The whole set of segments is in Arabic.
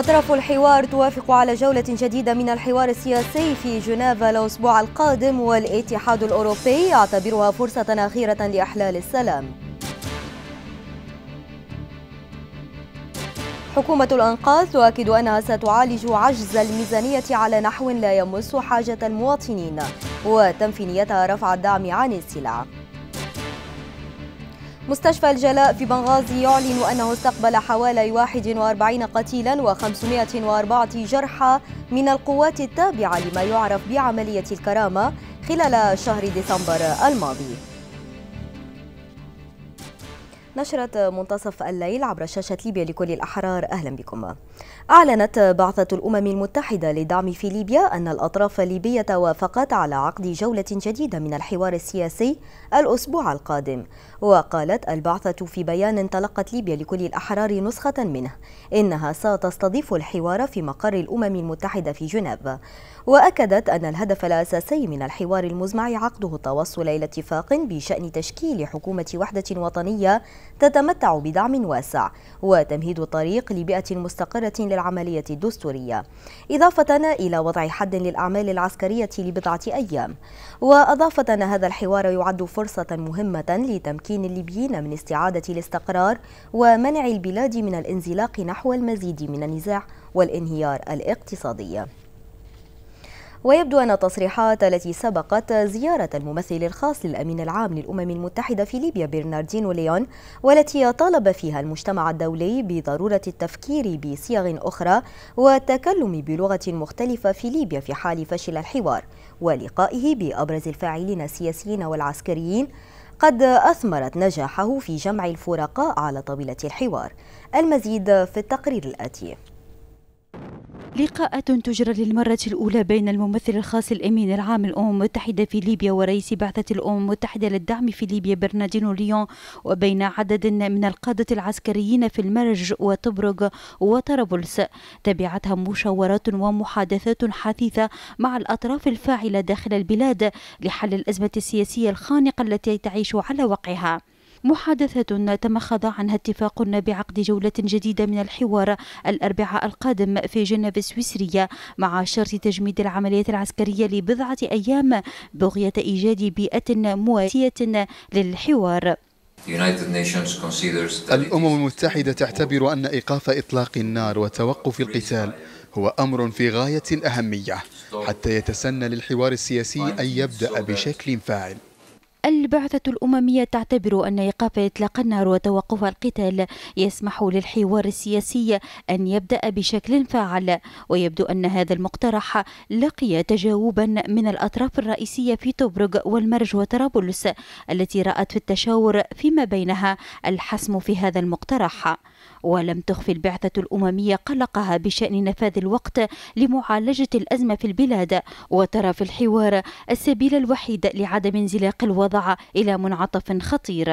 أطراف الحوار توافق على جولة جديدة من الحوار السياسي في جنيف الأسبوع القادم والاتحاد الأوروبي يعتبرها فرصة أخيرة لإحلال السلام حكومة الأنقاذ تؤكد أنها ستعالج عجز الميزانية على نحو لا يمس حاجة المواطنين وتنفي نيتها رفع الدعم عن السلع مستشفى الجلاء في بنغازي يعلن أنه استقبل حوالي 41 قتيلا و504 جرحى من القوات التابعة لما يعرف بعملية الكرامة خلال شهر ديسمبر الماضي نشرة منتصف الليل عبر شاشة ليبيا لكل الأحرار أهلا بكم أعلنت بعثة الأمم المتحدة للدعم في ليبيا أن الأطراف الليبية وافقت على عقد جولة جديدة من الحوار السياسي الأسبوع القادم وقالت البعثة في بيان تلقت ليبيا لكل الأحرار نسخة منه إنها ستستضيف الحوار في مقر الأمم المتحدة في جنيف وأكدت أن الهدف الأساسي من الحوار المزمع عقده التوصل إلى اتفاق بشأن تشكيل حكومة وحدة وطنية تتمتع بدعم واسع وتمهيد الطريق لبيئة مستقرة للعملية الدستورية إضافة إلى وضع حد للأعمال العسكرية لبضعة أيام وأضافة أن هذا الحوار يعد فرصة مهمة لتمكين الليبيين من استعادة الاستقرار ومنع البلاد من الانزلاق نحو المزيد من النزاع والانهيار الاقتصادي ويبدو أن التصريحات التي سبقت زيارة الممثل الخاص للأمين العام للأمم المتحدة في ليبيا برناردينو ليون والتي طالب فيها المجتمع الدولي بضرورة التفكير بصيغ أخرى والتكلم بلغة مختلفة في ليبيا في حال فشل الحوار ولقائه بأبرز الفاعلين السياسيين والعسكريين قد أثمرت نجاحه في جمع الفرقاء على طاولة الحوار المزيد في التقرير الآتي لقاءات تجرى للمرة الأولى بين الممثل الخاص الأمين العام للأمم المتحدة في ليبيا ورئيس بعثة الأمم المتحدة للدعم في ليبيا برناردينو ليون وبين عدد من القادة العسكريين في المرج وطبرق وطرابلس تبعتها مشاورات ومحادثات حثيثة مع الأطراف الفاعلة داخل البلاد لحل الأزمة السياسية الخانقة التي تعيش على وقعها محادثة تمخض عنها اتفاق بعقد جولة جديدة من الحوار الأربعاء القادم في جنيف السويسرية مع شرط تجميد العمليات العسكرية لبضعة أيام بغية إيجاد بيئة مواتية للحوار الأمم المتحدة تعتبر أن إيقاف إطلاق النار وتوقف القتال هو أمر في غاية الأهمية حتى يتسنى للحوار السياسي أن يبدأ بشكل فاعل البعثة الأممية تعتبر أن إيقاف إطلاق النار وتوقف القتال يسمح للحوار السياسي أن يبدأ بشكل فعال ويبدو أن هذا المقترح لقي تجاوبا من الأطراف الرئيسية في توبرغ والمرج وطرابلس التي رأت في التشاور فيما بينها الحسم في هذا المقترح ولم تخفي البعثة الأممية قلقها بشأن نفاذ الوقت لمعالجة الأزمة في البلاد وترى في الحوار السبيل الوحيد لعدم انزلاق الوضع إلى منعطف خطير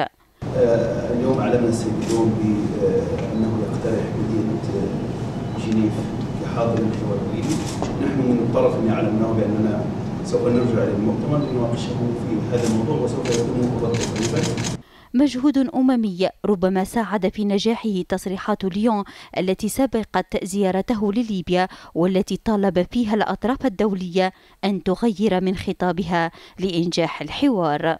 آه، اليوم أعلن السيد اليوم آه، بأنه يقترح مدينة آه، جنيف كحاضر الحوار نحن من الطرف أن علمناه بأننا سوف نرجع للمؤتمر لنناقشه في هذا الموضوع وسوف يتم قبضه مجهود أممي ربما ساعد في نجاحه تصريحات ليون التي سبقت زيارته لليبيا والتي طالب فيها الأطراف الدولية أن تغير من خطابها لإنجاح الحوار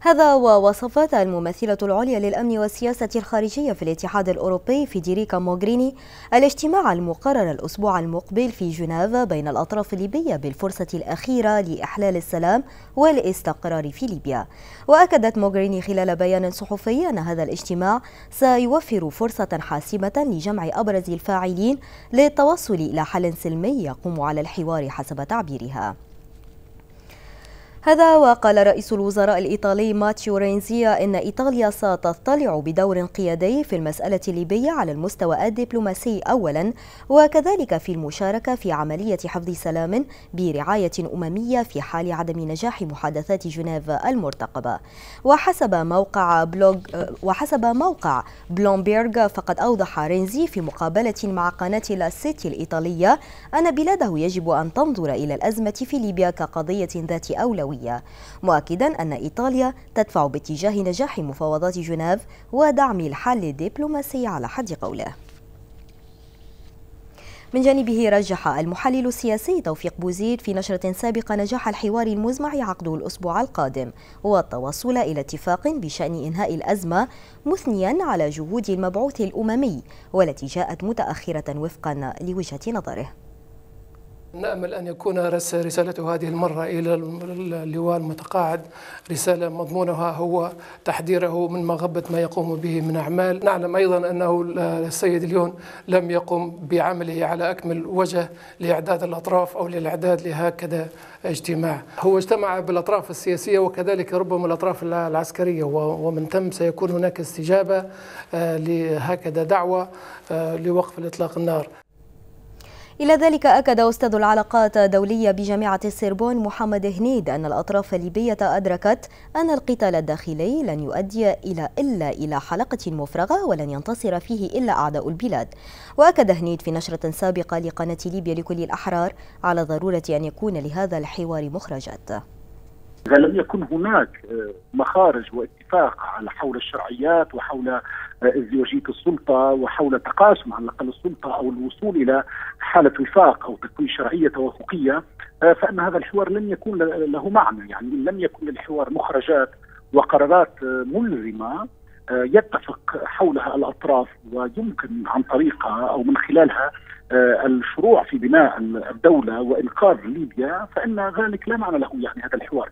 هذا ووصفت الممثلة العليا للأمن والسياسة الخارجية في الاتحاد الأوروبي فيديريكا موغريني الاجتماع المقرر الأسبوع المقبل في جنيف بين الأطراف الليبية بالفرصة الأخيرة لإحلال السلام والاستقرار في ليبيا وأكدت موغريني خلال بيان صحفي أن هذا الاجتماع سيوفر فرصة حاسمة لجمع أبرز الفاعلين للتوصل إلى حل سلمي يقوم على الحوار حسب تعبيرها هذا وقال رئيس الوزراء الإيطالي ماتيو رينزيا إن إيطاليا ستطلع بدور قيادي في المسألة الليبية على المستوى الدبلوماسي أولا وكذلك في المشاركة في عملية حفظ سلام برعاية أممية في حال عدم نجاح محادثات جنيف المرتقبة وحسب موقع بلوغ وحسب موقع بلومبيرغ فقد أوضح رينزي في مقابلة مع قناة لاسيتي الإيطالية أن بلاده يجب أن تنظر إلى الأزمة في ليبيا كقضية ذات أولوية الآسيوية مؤكدا أن إيطاليا تدفع باتجاه نجاح مفاوضات جنيف ودعم الحل الدبلوماسي على حد قوله من جانبه رجح المحلل السياسي توفيق بوزيد في نشرة سابقة نجاح الحوار المزمع عقده الأسبوع القادم والتوصل إلى اتفاق بشأن إنهاء الأزمة مثنيا على جهود المبعوث الأممي والتي جاءت متأخرة وفقا لوجهة نظره نأمل أن يكون رسالته هذه المرة إلى اللواء المتقاعد رسالة مضمونها هو تحذيره من مغبة ما يقوم به من أعمال نعلم أيضا أنه السيد اليون لم يقم بعمله على أكمل وجه لإعداد الأطراف أو للإعداد لهكذا اجتماع هو اجتمع بالأطراف السياسية وكذلك ربما الأطراف العسكرية ومن ثم سيكون هناك استجابة آه، لهكذا دعوة آه، لوقف الإطلاق النار إلى ذلك أكد أستاذ العلاقات الدولية بجامعة السربون محمد هنيد أن الأطراف الليبية أدركت أن القتال الداخلي لن يؤدي إلى إلا إلى حلقة مفرغة ولن ينتصر فيه إلا أعداء البلاد وأكد هنيد في نشرة سابقة لقناة ليبيا لكل الأحرار على ضرورة أن يكون لهذا الحوار مخرجات إذا لم يكن هناك آه، مخارج واتفاق على حول الشرعيات وحول ازدواجية آه، السلطة وحول تقاسم على الأقل السلطة أو الوصول إلى حالة وفاق أو تكوين شرعية توافقية آه، فإن هذا الحوار لن يكون له معنى يعني لم يكن للحوار مخرجات وقرارات ملزمة يتفق حولها الأطراف ويمكن عن طريقها أو من خلالها الشروع في بناء الدولة وإنقاذ ليبيا فإن ذلك لا معنى له يعني هذا الحوار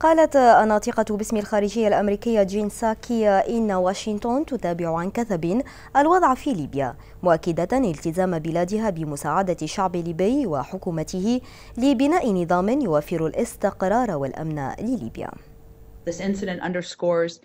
قالت الناطقة باسم الخارجية الأمريكية جين ساكيا إن واشنطن تتابع عن كثب الوضع في ليبيا مؤكدة التزام بلادها بمساعدة الشعب الليبي وحكومته لبناء نظام يوفر الاستقرار والأمن لليبيا. This incident underscores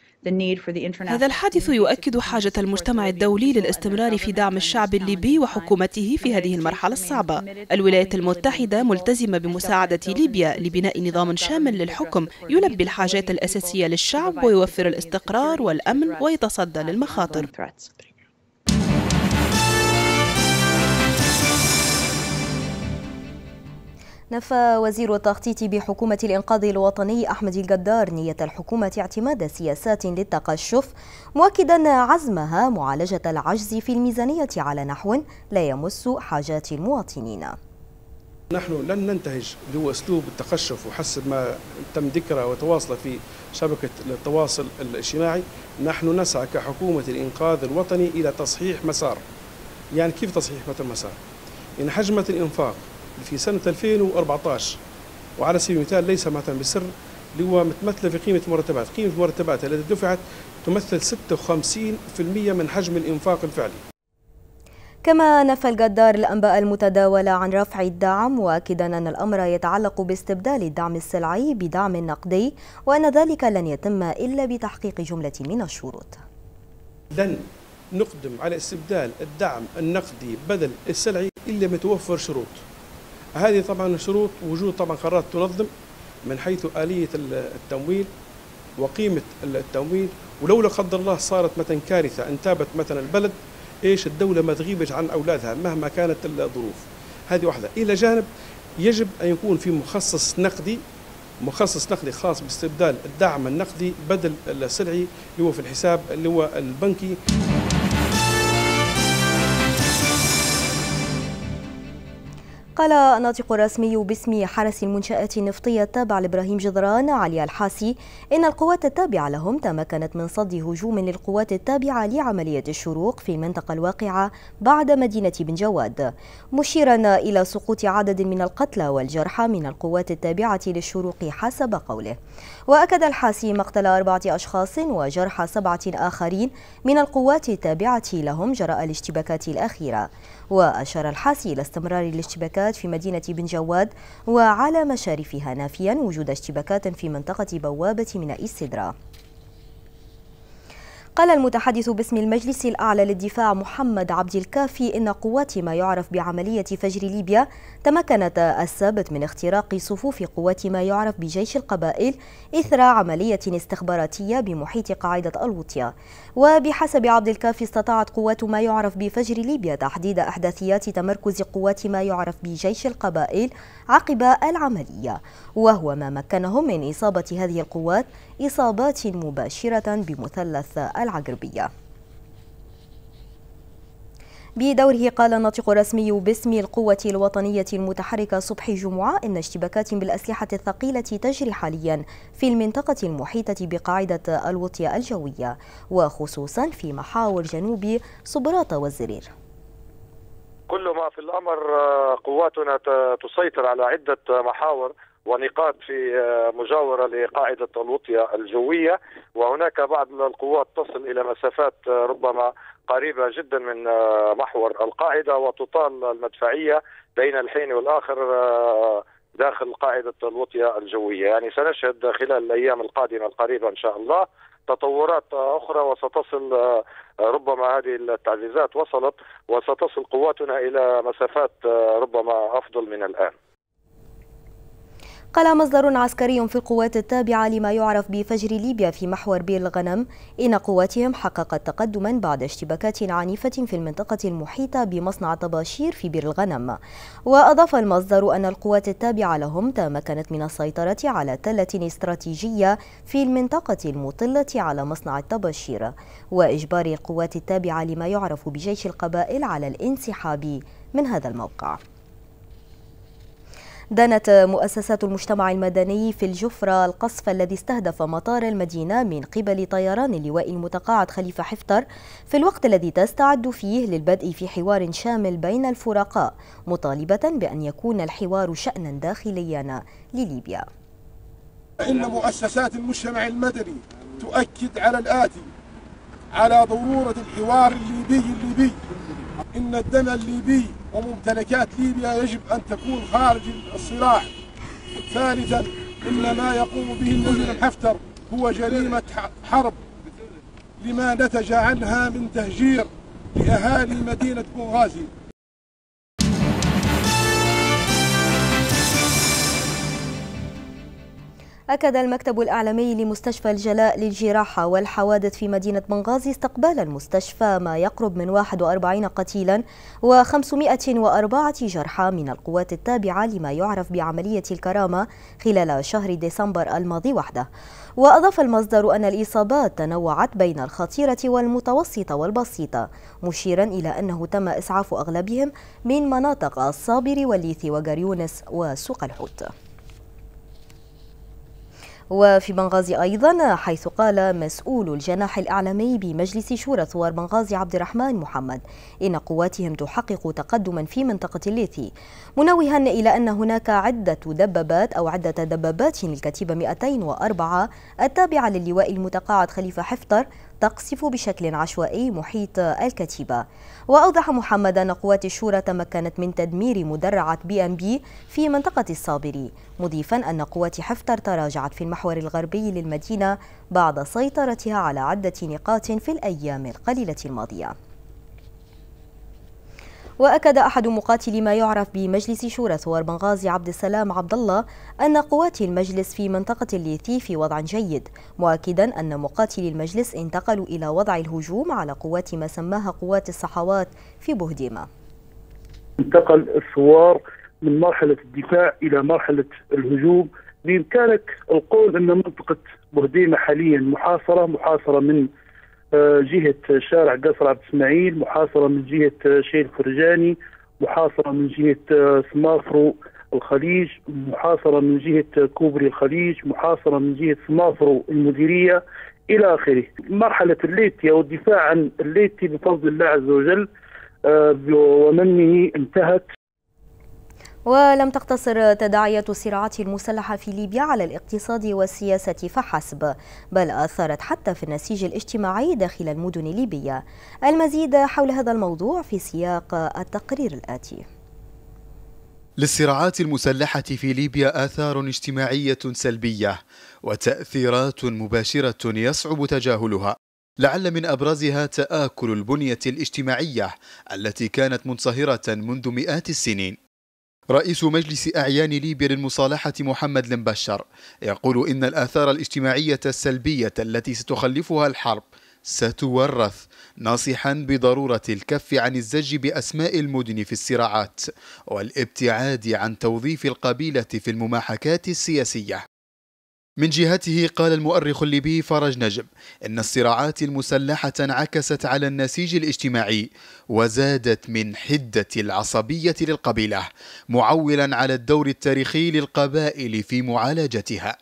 هذا الحادث يؤكد حاجة المجتمع الدولي للاستمرار في دعم الشعب الليبي وحكومته في هذه المرحلة الصعبة. الولايات المتحدة ملتزمة بمساعدة ليبيا لبناء نظام شامل للحكم يلبي الحاجات الأساسية للشعب ويوفر الاستقرار والأمن ويتصدى للمخاطر. نفى وزير التخطيط بحكومة الإنقاذ الوطني أحمد الجدار نية الحكومة اعتماد سياسات للتقشف مؤكدا عزمها معالجة العجز في الميزانية على نحو لا يمس حاجات المواطنين نحن لن ننتهج اللي هو اسلوب التقشف وحسب ما تم ذكره وتواصله في شبكه التواصل الاجتماعي، نحن نسعى كحكومه الانقاذ الوطني الى تصحيح مسار. يعني كيف تصحيح مسار؟ إن حجمه الانفاق في سنة 2014 وعلى سبيل المثال ليس مثلا بسر اللي هو متمثلة في قيمة المرتبات قيمة المرتبات التي دفعت تمثل 56% من حجم الإنفاق الفعلي كما نفى الجدار الأنباء المتداولة عن رفع الدعم مؤكدا أن الأمر يتعلق باستبدال الدعم السلعي بدعم نقدي وأن ذلك لن يتم إلا بتحقيق جملة من الشروط لن نقدم على استبدال الدعم النقدي بدل السلعي إلا متوفر شروط هذه طبعا شروط وجود طبعا قرارات تنظم من حيث آلية التمويل وقيمة التمويل ولو لا قدر الله صارت مثلا كارثة انتابت مثلا البلد ايش الدولة ما تغيبش عن أولادها مهما كانت الظروف هذه واحدة إلى جانب يجب أن يكون في مخصص نقدي مخصص نقدي خاص باستبدال الدعم النقدي بدل السلعي اللي هو في الحساب اللي هو البنكي قال الناطق الرسمي باسم حرس المنشآت النفطية التابع لإبراهيم جدران علي الحاسي إن القوات التابعة لهم تمكنت من صد هجوم للقوات التابعة لعملية الشروق في المنطقة الواقعة بعد مدينة بن جواد مشيرا إلى سقوط عدد من القتلى والجرحى من القوات التابعة للشروق حسب قوله وأكد الحاسي مقتل أربعة أشخاص وجرح سبعة آخرين من القوات التابعة لهم جراء الاشتباكات الأخيرة وأشار الحاسي إلى استمرار الاشتباكات الفساد في مدينة بن جواد وعلى مشارفها نافيا وجود اشتباكات في منطقة بوابة ميناء السدرة قال المتحدث باسم المجلس الأعلى للدفاع محمد عبد الكافي إن قوات ما يعرف بعملية فجر ليبيا تمكنت السبت من اختراق صفوف قوات ما يعرف بجيش القبائل إثر عملية استخباراتية بمحيط قاعدة الوطية وبحسب عبد الكافي استطاعت قوات ما يعرف بفجر ليبيا تحديد أحداثيات تمركز قوات ما يعرف بجيش القبائل عقب العملية وهو ما مكنهم من إصابة هذه القوات إصابات مباشرة بمثلث العقربية بدوره قال الناطق الرسمي باسم القوة الوطنية المتحركة صبح جمعة إن اشتباكات بالأسلحة الثقيلة تجري حاليا في المنطقة المحيطة بقاعدة الوطية الجوية وخصوصا في محاور جنوب صبراط والزرير كل ما في الأمر آه، قواتنا تسيطر على عدة محاور ونقاط في آه، مجاورة لقاعدة الوطية الجوية وهناك بعض القوات تصل إلى مسافات آه، ربما قريبة جدا من آه، محور القاعدة وتطال المدفعية بين الحين والآخر داخل قاعدة الوطية الجوية يعني سنشهد خلال الأيام القادمة القريبة إن شاء الله تطورات أخرى وستصل ربما هذه التعزيزات وصلت وستصل قواتنا إلى مسافات ربما أفضل من الآن قال مصدر عسكري في القوات التابعة لما يعرف بفجر ليبيا في محور بير الغنم إن قواتهم حققت تقدما بعد اشتباكات عنيفة في المنطقة المحيطة بمصنع طباشير في بير الغنم وأضاف المصدر أن القوات التابعة لهم تمكنت من السيطرة على تلة استراتيجية في المنطقة المطلة على مصنع الطباشير وإجبار القوات التابعة لما يعرف بجيش القبائل على الانسحاب من هذا الموقع دانت مؤسسات المجتمع المدني في الجفرة القصف الذي استهدف مطار المدينة من قبل طيران اللواء المتقاعد خليفة حفتر في الوقت الذي تستعد فيه للبدء في حوار شامل بين الفرقاء مطالبة بأن يكون الحوار شأنا داخليا لليبيا إن مؤسسات المجتمع المدني تؤكد على الآتي على ضرورة الحوار الليبي الليبي إن الدم الليبي وممتلكات ليبيا يجب أن تكون خارج الصراع ثالثا إن ما يقوم به المجرم حفتر هو جريمة حرب لما نتج عنها من تهجير لأهالي مدينة بنغازي أكد المكتب الأعلامي لمستشفى الجلاء للجراحة والحوادث في مدينة بنغازي استقبال المستشفى ما يقرب من 41 قتيلا و504 جرحى من القوات التابعة لما يعرف بعملية الكرامة خلال شهر ديسمبر الماضي وحده وأضاف المصدر أن الإصابات تنوعت بين الخطيرة والمتوسطة والبسيطة مشيرا إلى أنه تم إسعاف أغلبهم من مناطق الصابر والليث وجريونس وسوق الحوت وفي بنغازي أيضا حيث قال مسؤول الجناح الإعلامي بمجلس شورى ثوار بنغازي عبد الرحمن محمد إن قواتهم تحقق تقدما في منطقة الليثي منوها إلى أن هناك عدة دبابات أو عدة دبابات للكتيبة 204 التابعة للواء المتقاعد خليفة حفتر تقصف بشكل عشوائي محيط الكتيبة وأوضح محمد أن قوات الشورى تمكنت من تدمير مدرعة بي أم بي في منطقة الصابري مضيفا أن قوات حفتر تراجعت في المحور الغربي للمدينة بعد سيطرتها على عدة نقاط في الأيام القليلة الماضية وأكد أحد مقاتلي ما يعرف بمجلس شورى ثوار بنغازي عبد السلام عبد الله أن قوات المجلس في منطقة الليثي في وضع جيد مؤكدا أن مقاتلي المجلس انتقلوا إلى وضع الهجوم على قوات ما سماها قوات الصحوات في بهديمة انتقل الثوار من مرحلة الدفاع إلى مرحلة الهجوم بإمكانك القول أن منطقة بهديمة حاليا محاصرة محاصرة من جهه شارع قصر عبد اسماعيل محاصره من جهه شيخ فرجاني محاصره من جهه آه، سمافرو الخليج محاصره من جهه آه، كوبري الخليج محاصره من جهه سمافرو المديريه الى اخره مرحله الليتي او الدفاع عن الليتي بفضل الله عز وجل آه، ومنه انتهت ولم تقتصر تداعيات الصراعات المسلحة في ليبيا على الاقتصاد والسياسة فحسب بل أثرت حتى في النسيج الاجتماعي داخل المدن الليبية المزيد حول هذا الموضوع في سياق التقرير الآتي للصراعات المسلحة في ليبيا آثار اجتماعية سلبية وتأثيرات مباشرة يصعب تجاهلها لعل من ابرزها تاكل البنيه الاجتماعيه التي كانت منصهره منذ مئات السنين رئيس مجلس أعيان ليبيا للمصالحة محمد لمبشر يقول إن الآثار الاجتماعية السلبية التي ستخلفها الحرب ستورث ناصحا بضرورة الكف عن الزج بأسماء المدن في الصراعات والابتعاد عن توظيف القبيلة في المماحكات السياسية من جهته قال المؤرخ الليبي فرج نجم إن الصراعات المسلحة انعكست على النسيج الاجتماعي وزادت من حدة العصبية للقبيلة معولا على الدور التاريخي للقبائل في معالجتها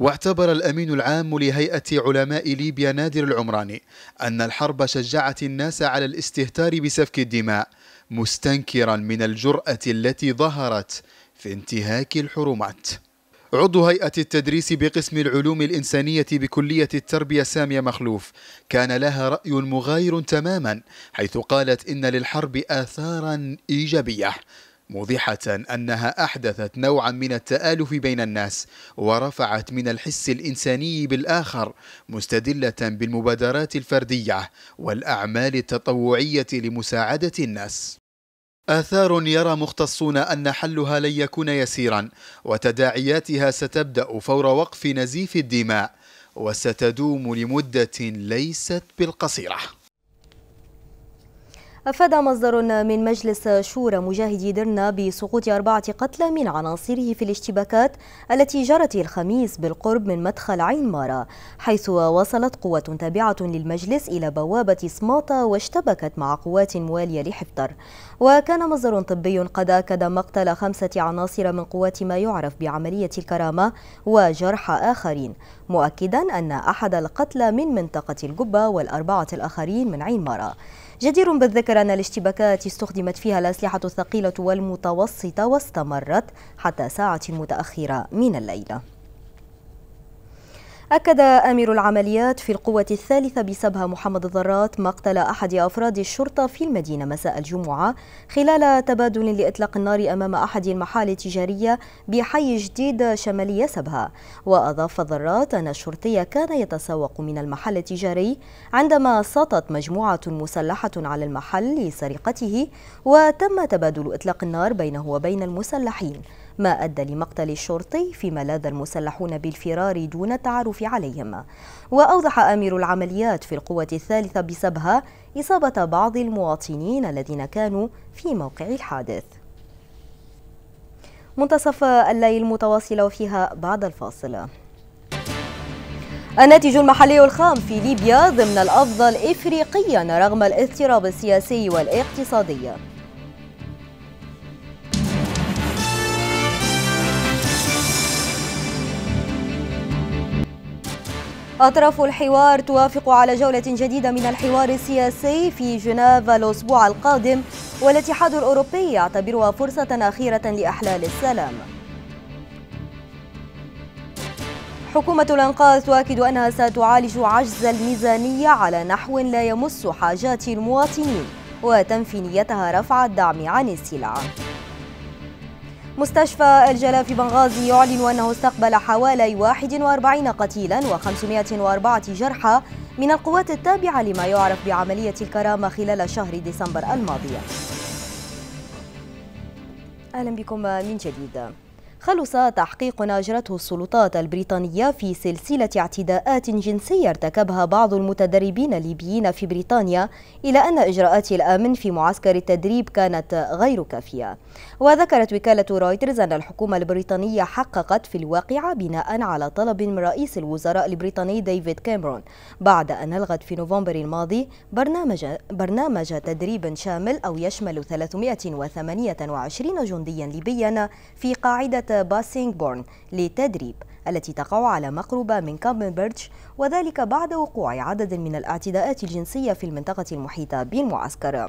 واعتبر الأمين العام لهيئة علماء ليبيا نادر العمراني أن الحرب شجعت الناس على الاستهتار بسفك الدماء مستنكرا من الجرأة التي ظهرت في انتهاك الحرمات عضو هيئة التدريس بقسم العلوم الإنسانية بكلية التربية سامية مخلوف كان لها رأي مغاير تماما حيث قالت إن للحرب آثارا إيجابية موضحة أنها أحدثت نوعا من التآلف بين الناس ورفعت من الحس الإنساني بالآخر مستدلة بالمبادرات الفردية والأعمال التطوعية لمساعدة الناس آثار يرى مختصون أن حلها لن يكون يسيرا وتداعياتها ستبدأ فور وقف نزيف الدماء وستدوم لمدة ليست بالقصيرة أفاد مصدر من مجلس شورى مجاهدي درنا بسقوط أربعة قتلى من عناصره في الاشتباكات التي جرت الخميس بالقرب من مدخل عين مارا حيث وصلت قوة تابعة للمجلس إلى بوابة سماطة واشتبكت مع قوات موالية لحفتر وكان مصدر طبي قد أكد مقتل خمسة عناصر من قوات ما يعرف بعملية الكرامة وجرح آخرين مؤكدا أن أحد القتلى من منطقة الجبة والأربعة الآخرين من عين مارا جدير بالذكر أن الاشتباكات استخدمت فيها الأسلحة الثقيلة والمتوسطة واستمرت حتى ساعة متأخرة من الليلة أكد أمير العمليات في القوة الثالثة بسبها محمد الضرات مقتل أحد أفراد الشرطة في المدينة مساء الجمعة خلال تبادل لإطلاق النار أمام أحد المحال التجارية بحي جديد شمالي سبها وأضاف الضرات أن الشرطي كان يتسوق من المحل التجاري عندما سطت مجموعة مسلحة على المحل لسرقته وتم تبادل إطلاق النار بينه وبين المسلحين ما أدى لمقتل الشرطي فيما لاذ المسلحون بالفرار دون التعرف عليهم وأوضح أمير العمليات في القوة الثالثة بسبها إصابة بعض المواطنين الذين كانوا في موقع الحادث منتصف الليل متواصلة وفيها بعد الفاصل الناتج المحلي الخام في ليبيا ضمن الأفضل إفريقيا رغم الاضطراب السياسي والاقتصادي أطراف الحوار توافق على جولة جديدة من الحوار السياسي في جنيف الأسبوع القادم والاتحاد الأوروبي يعتبرها فرصة أخيرة لأحلال السلام حكومة الأنقاذ تؤكد أنها ستعالج عجز الميزانية على نحو لا يمس حاجات المواطنين وتنفي نيتها رفع الدعم عن السلع مستشفى الجلاء في بنغازي يعلن أنه استقبل حوالي 41 قتيلا و504 جرحى من القوات التابعة لما يعرف بعملية الكرامة خلال شهر ديسمبر الماضي أهلا بكم من جديد خلص تحقيق أجرته السلطات البريطانية في سلسلة اعتداءات جنسية ارتكبها بعض المتدربين الليبيين في بريطانيا إلى أن إجراءات الأمن في معسكر التدريب كانت غير كافية وذكرت وكالة رويترز أن الحكومة البريطانية حققت في الواقع بناء على طلب من رئيس الوزراء البريطاني ديفيد كاميرون بعد أن ألغت في نوفمبر الماضي برنامج, برنامج تدريب شامل أو يشمل 328 جنديا ليبيا في قاعدة باسينغبورن للتدريب التي تقع على مقربة من كامبنبرج وذلك بعد وقوع عدد من الاعتداءات الجنسية في المنطقة المحيطة بالمعسكر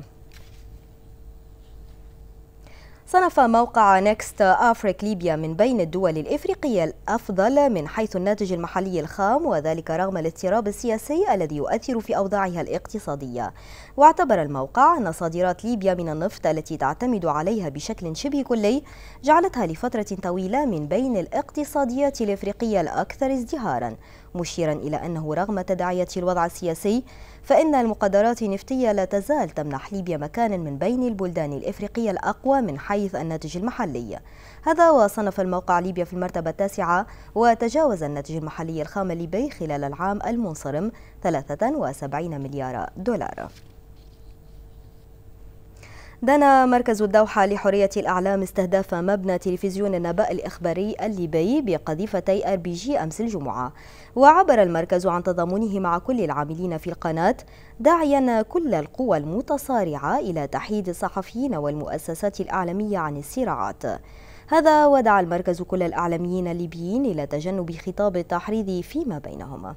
صنف موقع نكست أفريك ليبيا من بين الدول الإفريقية الأفضل من حيث الناتج المحلي الخام وذلك رغم الاضطراب السياسي الذي يؤثر في أوضاعها الاقتصادية واعتبر الموقع أن صادرات ليبيا من النفط التي تعتمد عليها بشكل شبه كلي جعلتها لفترة طويلة من بين الاقتصاديات الإفريقية الأكثر ازدهاراً مشيرا إلى أنه رغم تداعيات الوضع السياسي فإن المقدرات النفطية لا تزال تمنح ليبيا مكانا من بين البلدان الإفريقية الأقوى من حيث الناتج المحلي هذا وصنف الموقع ليبيا في المرتبة التاسعة وتجاوز الناتج المحلي الخام الليبي خلال العام المنصرم 73 مليار دولار دان مركز الدوحة لحرية الأعلام استهداف مبنى تلفزيون النبأ الإخباري الليبي بقذيفتي أر بي جي أمس الجمعة وعبر المركز عن تضامنه مع كل العاملين في القناة داعيا كل القوى المتصارعة إلى تحييد الصحفيين والمؤسسات الأعلامية عن الصراعات هذا ودعا المركز كل الأعلاميين الليبيين إلى تجنب خطاب التحريض فيما بينهما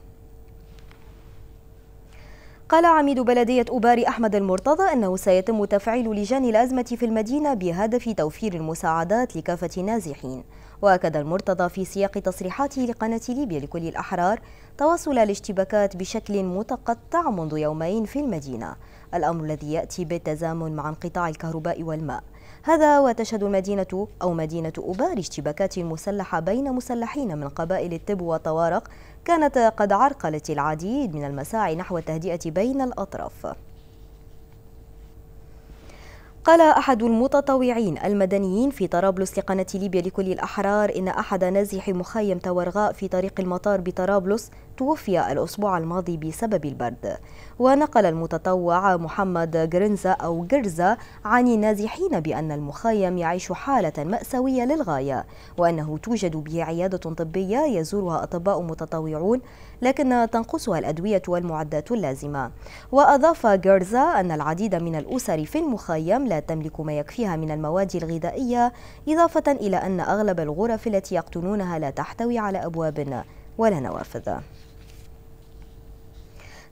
قال عميد بلدية أوباري أحمد المرتضى أنه سيتم تفعيل لجان الأزمة في المدينة بهدف توفير المساعدات لكافة النازحين وأكد المرتضى في سياق تصريحاته لقناة ليبيا لكل الأحرار تواصل الاشتباكات بشكل متقطع منذ يومين في المدينة الأمر الذي يأتي بالتزامن مع انقطاع الكهرباء والماء هذا وتشهد المدينة أو مدينة أبار اشتباكات مسلحة بين مسلحين من قبائل التب وطوارق كانت قد عرقلت العديد من المساعي نحو التهدئة بين الأطراف قال أحد المتطوعين المدنيين في طرابلس لقناة ليبيا لكل الأحرار إن أحد نازحي مخيم تورغاء في طريق المطار بطرابلس توفي الأسبوع الماضي بسبب البرد ونقل المتطوع محمد جرنزا أو جرزا عن النازحين بأن المخيم يعيش حالة مأساوية للغاية وأنه توجد به عيادة طبية يزورها أطباء متطوعون لكن تنقصها الأدوية والمعدات اللازمة وأضاف جيرزا أن العديد من الأسر في المخيم لا تملك ما يكفيها من المواد الغذائية إضافة إلى أن أغلب الغرف التي يقطنونها لا تحتوي على أبواب ولا نوافذ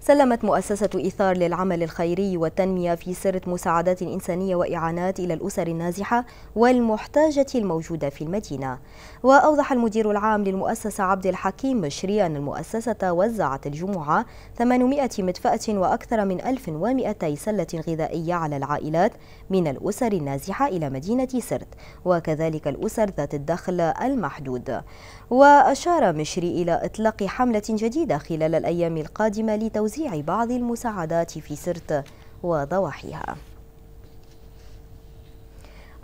سلمت مؤسسة إيثار للعمل الخيري والتنمية في سرة مساعدات إنسانية وإعانات إلى الأسر النازحة والمحتاجة الموجودة في المدينة وأوضح المدير العام للمؤسسة عبد الحكيم مشري أن المؤسسة وزعت الجمعة 800 مدفأة وأكثر من 1200 سلة غذائية على العائلات من الأسر النازحة إلى مدينة سرت وكذلك الأسر ذات الدخل المحدود وأشار مشري إلى إطلاق حملة جديدة خلال الأيام القادمة لتوزيع توزيع بعض المساعدات في سرت وضواحيها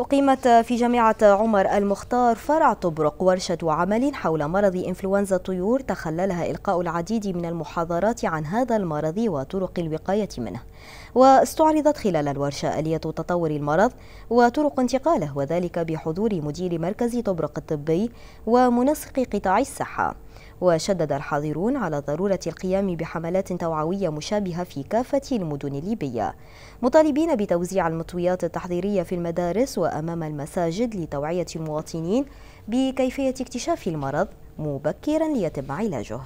أقيمت في جامعة عمر المختار فرع طبرق ورشة عمل حول مرض إنفلونزا الطيور تخللها إلقاء العديد من المحاضرات عن هذا المرض وطرق الوقاية منه واستعرضت خلال الورشة آلية تطور المرض وطرق انتقاله وذلك بحضور مدير مركز طبرق الطبي ومنسق قطاع الصحة وشدد الحاضرون على ضرورة القيام بحملات توعوية مشابهة في كافة المدن الليبية مطالبين بتوزيع المطويات التحضيرية في المدارس وأمام المساجد لتوعية المواطنين بكيفية اكتشاف المرض مبكرا ليتم علاجه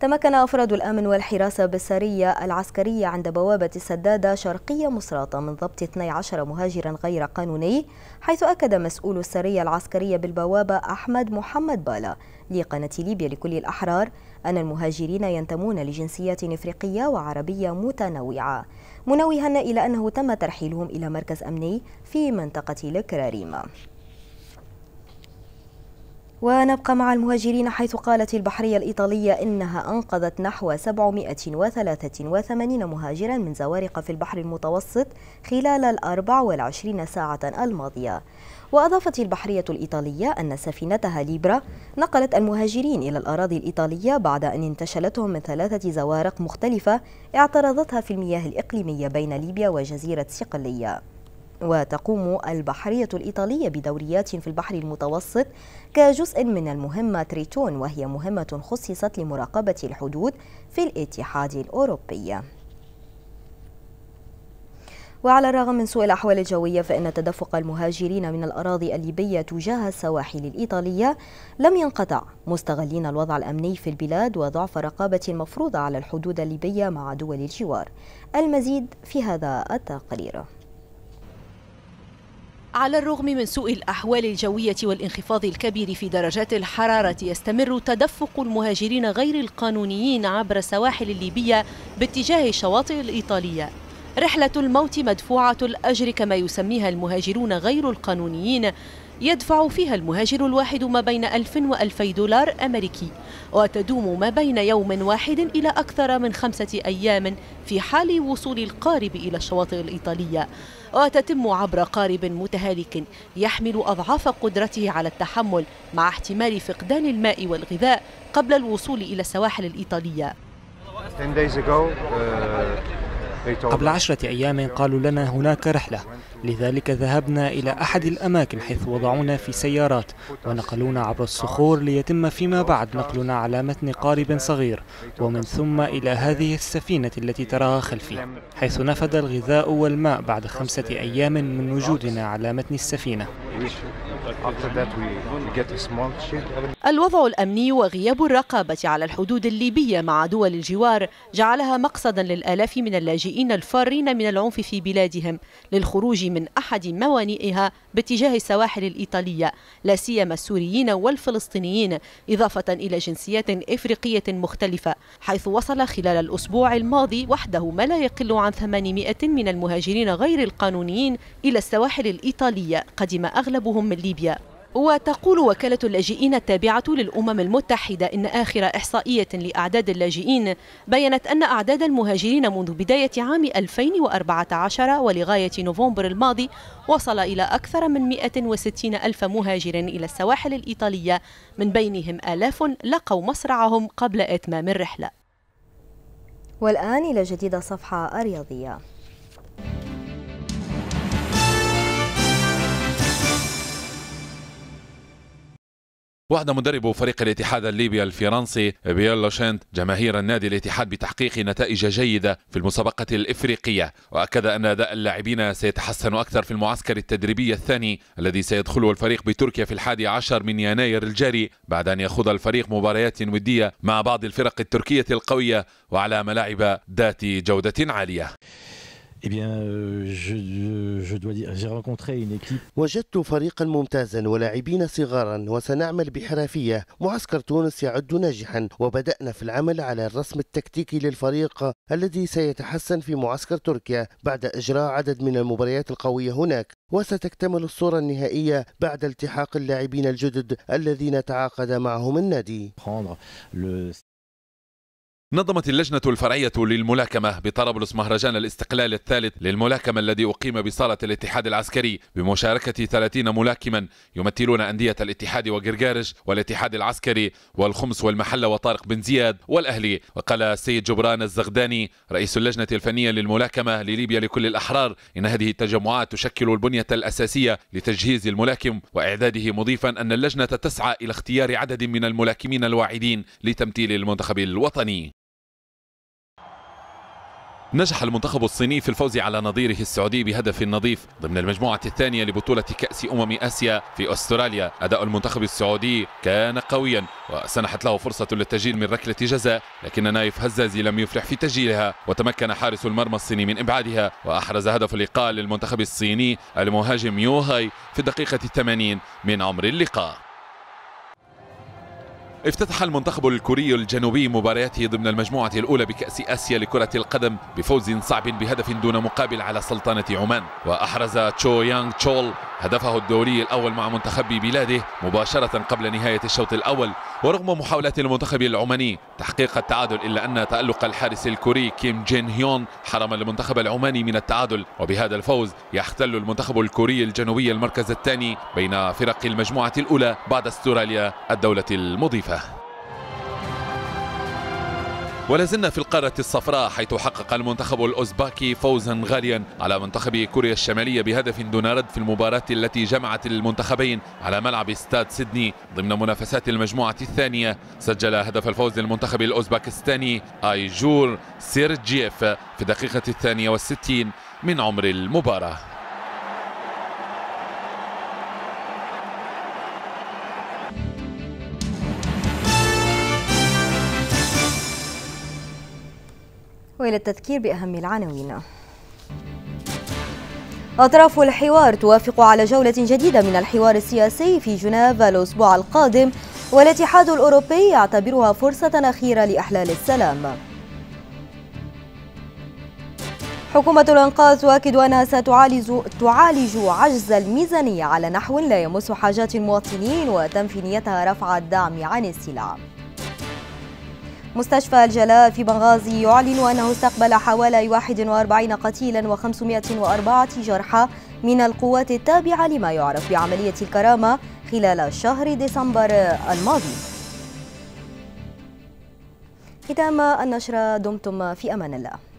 تمكن أفراد الأمن والحراسة بالسرية العسكرية عند بوابة السدادة شرقية مصراتة من ضبط 12 مهاجرا غير قانوني حيث أكد مسؤول السرية العسكرية بالبوابة أحمد محمد بالا لقناة ليبيا لكل الأحرار أن المهاجرين ينتمون لجنسيات إفريقية وعربية متنوعة منوها إلى أنه تم ترحيلهم إلى مركز أمني في منطقة لكراريما ونبقى مع المهاجرين حيث قالت البحرية الإيطالية إنها أنقذت نحو 783 مهاجرا من زوارق في البحر المتوسط خلال الأربع والعشرين ساعة الماضية وأضافت البحرية الإيطالية أن سفينتها ليبرا نقلت المهاجرين إلى الأراضي الإيطالية بعد أن انتشلتهم من ثلاثة زوارق مختلفة اعترضتها في المياه الإقليمية بين ليبيا وجزيرة صقلية وتقوم البحرية الإيطالية بدوريات في البحر المتوسط كجزء من المهمة تريتون وهي مهمة خصصت لمراقبة الحدود في الاتحاد الأوروبي وعلى الرغم من سوء الأحوال الجوية فإن تدفق المهاجرين من الأراضي الليبية تجاه السواحل الإيطالية لم ينقطع مستغلين الوضع الأمني في البلاد وضعف رقابة مفروضة على الحدود الليبية مع دول الجوار المزيد في هذا التقرير على الرغم من سوء الأحوال الجوية والانخفاض الكبير في درجات الحرارة يستمر تدفق المهاجرين غير القانونيين عبر السواحل الليبية باتجاه الشواطئ الإيطالية رحلة الموت مدفوعة الأجر كما يسميها المهاجرون غير القانونيين يدفع فيها المهاجر الواحد ما بين 1000 و2000 دولار أمريكي وتدوم ما بين يوم واحد إلى أكثر من خمسة أيام في حال وصول القارب إلى الشواطئ الإيطالية وتتم عبر قارب متهالك يحمل أضعاف قدرته على التحمل مع احتمال فقدان الماء والغذاء قبل الوصول إلى السواحل الإيطالية uh, قبل عشرة أيام قالوا لنا هناك رحلة لذلك ذهبنا إلى أحد الأماكن حيث وضعونا في سيارات ونقلونا عبر الصخور ليتم فيما بعد نقلنا على متن قارب صغير ومن ثم إلى هذه السفينة التي تراها خلفي حيث نفد الغذاء والماء بعد خمسة أيام من وجودنا على متن السفينة الوضع الأمني وغياب الرقابة على الحدود الليبية مع دول الجوار جعلها مقصدا للآلاف من اللاجئين الفارين من العنف في بلادهم للخروج من أحد موانئها باتجاه السواحل الإيطالية لا سيما السوريين والفلسطينيين إضافة إلى جنسيات إفريقية مختلفة حيث وصل خلال الأسبوع الماضي وحده ما لا يقل عن 800 من المهاجرين غير القانونيين إلى السواحل الإيطالية قدم أغلبهم من ليبيا وتقول وكالة اللاجئين التابعة للأمم المتحدة إن آخر إحصائية لأعداد اللاجئين بيّنت أن أعداد المهاجرين منذ بداية عام 2014 ولغاية نوفمبر الماضي وصل إلى أكثر من 160 ألف مهاجر إلى السواحل الإيطالية من بينهم آلاف لقوا مصرعهم قبل إتمام الرحلة والآن إلى جديد صفحة الرياضية وعد مدرب فريق الاتحاد الليبي الفرنسي بيال لوشنت جماهير النادي الاتحاد بتحقيق نتائج جيدة في المسابقة الإفريقية وأكد أن أداء اللاعبين سيتحسن أكثر في المعسكر التدريبي الثاني الذي سيدخله الفريق بتركيا في الحادي عشر من يناير الجاري بعد أن يخوض الفريق مباريات ودية مع بعض الفرق التركية القوية وعلى ملاعب ذات جودة عالية Eh bien, euh, je, euh, je dois dire, j'ai rencontré une équipe. وجدت فريقا ممتازا ولاعبين صغارا وسنعمل بحرفية معسكر تونس يعد ناجحا وبدأنا في العمل على الرسم التكتيكي للفريق الذي سيتحسن في معسكر تركيا بعد إجراء عدد من المباريات القوية هناك وستكتمل الصورة النهائية بعد التحاق اللاعبين الجدد الذين تعاقد معهم النادي نظمت اللجنة الفرعية للملاكمة بطرابلس مهرجان الاستقلال الثالث للملاكمة الذي أقيم بصالة الاتحاد العسكري بمشاركة 30 ملاكما يمثلون أندية الاتحاد وقرقارش والاتحاد العسكري والخمس والمحلة وطارق بن زياد والأهلي وقال السيد جبران الزغداني رئيس اللجنة الفنية للملاكمة لليبيا لكل الأحرار إن هذه التجمعات تشكل البنية الأساسية لتجهيز الملاكم وإعداده مضيفا أن اللجنة تسعى إلى اختيار عدد من الملاكمين الواعدين لتمثيل المنتخب الوطني نجح المنتخب الصيني في الفوز على نظيره السعودي بهدف نظيف ضمن المجموعة الثانية لبطولة كأس أمم آسيا في أستراليا أداء المنتخب السعودي كان قويا وسنحت له فرصة للتسجيل من ركلة جزاء لكن نايف هزازي لم يفلح في تسجيلها وتمكن حارس المرمى الصيني من إبعادها وأحرز هدف اللقاء للمنتخب الصيني المهاجم يوهاي في الدقيقة الثمانين من عمر اللقاء افتتح المنتخب الكوري الجنوبي مبارياته ضمن المجموعة الأولى بكأس آسيا لكرة القدم بفوز صعب بهدف دون مقابل على سلطنة عمان وأحرز تشو يانغ تشول هدفه الدوري الأول مع منتخب بلاده مباشرة قبل نهاية الشوط الأول ورغم محاولات المنتخب العماني تحقيق التعادل إلا أن تألق الحارس الكوري كيم جين هيون حرم المنتخب العماني من التعادل وبهذا الفوز يحتل المنتخب الكوري الجنوبي المركز الثاني بين فرق المجموعة الأولى بعد استراليا الدولة المضيفة ولازلنا في القارة الصفراء حيث حقق المنتخب الأوزباكي فوزا غاليا على منتخب كوريا الشمالية بهدف دون رد في المباراة التي جمعت المنتخبين على ملعب استاد سيدني ضمن منافسات المجموعة الثانية سجل هدف الفوز للمنتخب الأوزباكستاني آيجور سيرجيف في الدقيقة الثانية والستين من عمر المباراة والى التذكير باهم العناوين. أطراف الحوار توافق على جولة جديدة من الحوار السياسي في جنيف الأسبوع القادم والاتحاد الأوروبي يعتبرها فرصة أخيرة لإحلال السلام حكومة الإنقاذ تؤكد أنها ستعالج تعالج عجز الميزانية على نحو لا يمس حاجات المواطنين وتنفي نيتها رفع الدعم عن السلع مستشفى الجلاء في بنغازي يعلن أنه استقبل حوالي 41 قتيلا و504 جرحى من القوات التابعة لما يعرف بعملية الكرامة خلال شهر ديسمبر الماضي ختام النشرة دمتم في أمان الله